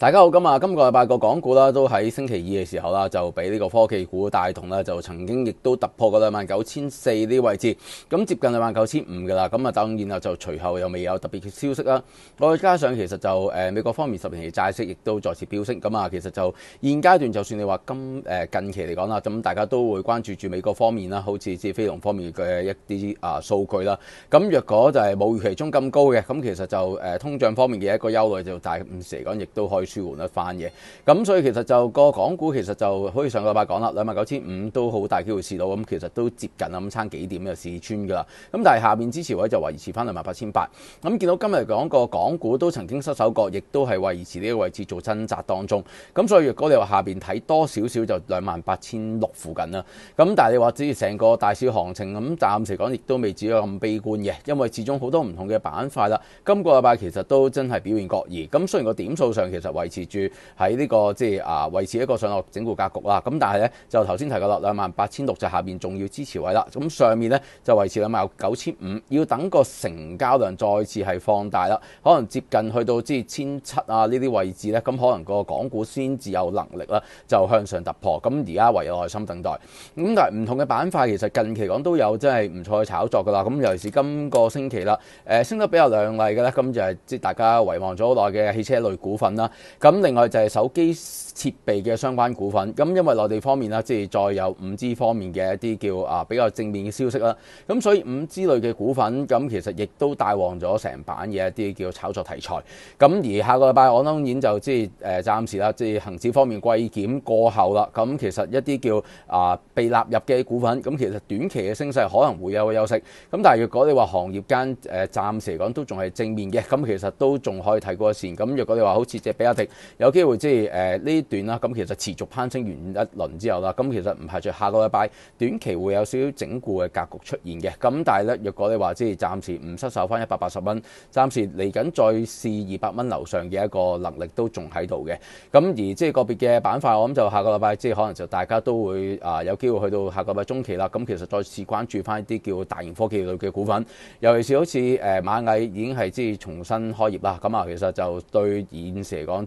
大家好，今啊，今个礼拜個港股啦，都喺星期二嘅時候啦，就俾呢個科技股帶动啦，就曾經亦都突破过兩萬九千四呢位置，咁接近兩萬九千五噶啦，咁啊，但然啦，就隨後又未有特別嘅消息啦，再加上其實就誒美國方面十年期債息亦都再次飆升，咁啊，其實就現階段就算你話今誒近期嚟講啦，咁大家都會關注住美國方面啦，好似即系非农方面嘅一啲啊數據啦，咁若果就係冇預期中咁高嘅，咁其實就誒通脹方面嘅一個忧虑就大五少嚟講，亦都可以。舒緩一翻嘅，咁所以其實就個港股其實就好似上個禮拜講啦，兩萬九千五都好大機會試到，咁其實都接近啊，咁差幾點又試穿㗎啦。咁但係下面支持位就維持翻兩萬八千八。咁見到今日講個港股都曾經失手過，亦都係維持呢個位置做掙扎當中。咁所以若果你話下面睇多少少就兩萬八千六附近啦。咁但係你話至於成個大市行情咁暫時講亦都未至於咁悲觀嘅，因為始終好多唔同嘅板塊啦。今個禮拜其實都真係表現各異。咁雖然個點數上其實維持住喺呢個即係啊，維持一個上落整固格局啦。咁但係咧，就頭先提過啦，兩萬八千六就下面重要支持位啦。咁上面咧就維持兩萬九千五，要等個成交量再次係放大啦，可能接近去到即係千七啊呢啲位置咧，咁可能個港股先至有能力啦，就向上突破。咁而家唯有耐心等待。咁但係唔同嘅板塊其實近期講都有真係唔錯嘅炒作噶啦。咁尤其是今個星期啦，誒升得比較亮麗嘅咧，咁就係即大家遺望咗好耐嘅汽車類股份啦。咁另外就係手機設備嘅相關股份，咁因為內地方面啦，即係再有五 G 方面嘅一啲叫啊比較正面嘅消息啦，咁所以五 G 類嘅股份咁其實亦都帶旺咗成版嘅一啲叫炒作題材。咁而下個禮拜我當然就即係誒暫時啦，即係行政方面季檢過後啦，咁其實一啲叫啊被納入嘅股份，咁其實短期嘅升勢可能會有休息。咁但係如果你話行業間誒暫時嚟講都仲係正面嘅，咁其實都仲可以睇一線。咁如果你話好似即係比較有機會即係誒呢段啦，咁其實持續攀升完一輪之後啦，咁其實唔排除下個禮拜短期會有少少整固嘅格局出現嘅。咁但係咧，若果你話即係暫時唔失守翻一百八十蚊，暫時嚟緊再試二百蚊樓上嘅一個能力都仲喺度嘅。咁而即係個別嘅板塊，我諗就下個禮拜即係可能就大家都會啊有機會去到下個禮拜中期啦。咁其實再次關注翻一啲叫大型科技類嘅股份，尤其是好似誒螞蟻已經係即係重新開業啦。咁啊，其實就對現時嚟講。